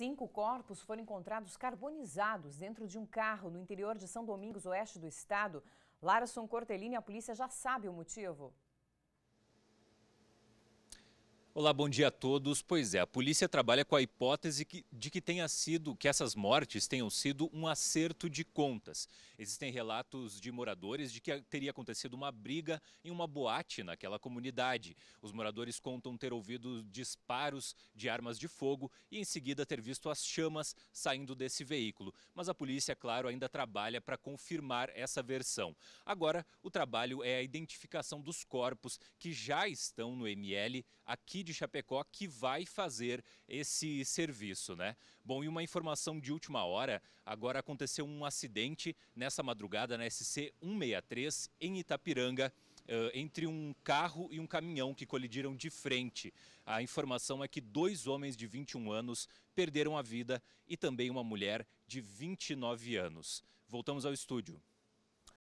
Cinco corpos foram encontrados carbonizados dentro de um carro no interior de São Domingos, oeste do estado. Larson e a polícia já sabe o motivo. Olá, bom dia a todos. Pois é, a polícia trabalha com a hipótese que, de que tenha sido, que essas mortes tenham sido um acerto de contas. Existem relatos de moradores de que teria acontecido uma briga em uma boate naquela comunidade. Os moradores contam ter ouvido disparos de armas de fogo e em seguida ter visto as chamas saindo desse veículo. Mas a polícia, claro, ainda trabalha para confirmar essa versão. Agora, o trabalho é a identificação dos corpos que já estão no ML aqui de de Chapecó que vai fazer esse serviço, né? Bom, e uma informação de última hora, agora aconteceu um acidente nessa madrugada na SC 163 em Itapiranga eh, entre um carro e um caminhão que colidiram de frente. A informação é que dois homens de 21 anos perderam a vida e também uma mulher de 29 anos. Voltamos ao estúdio.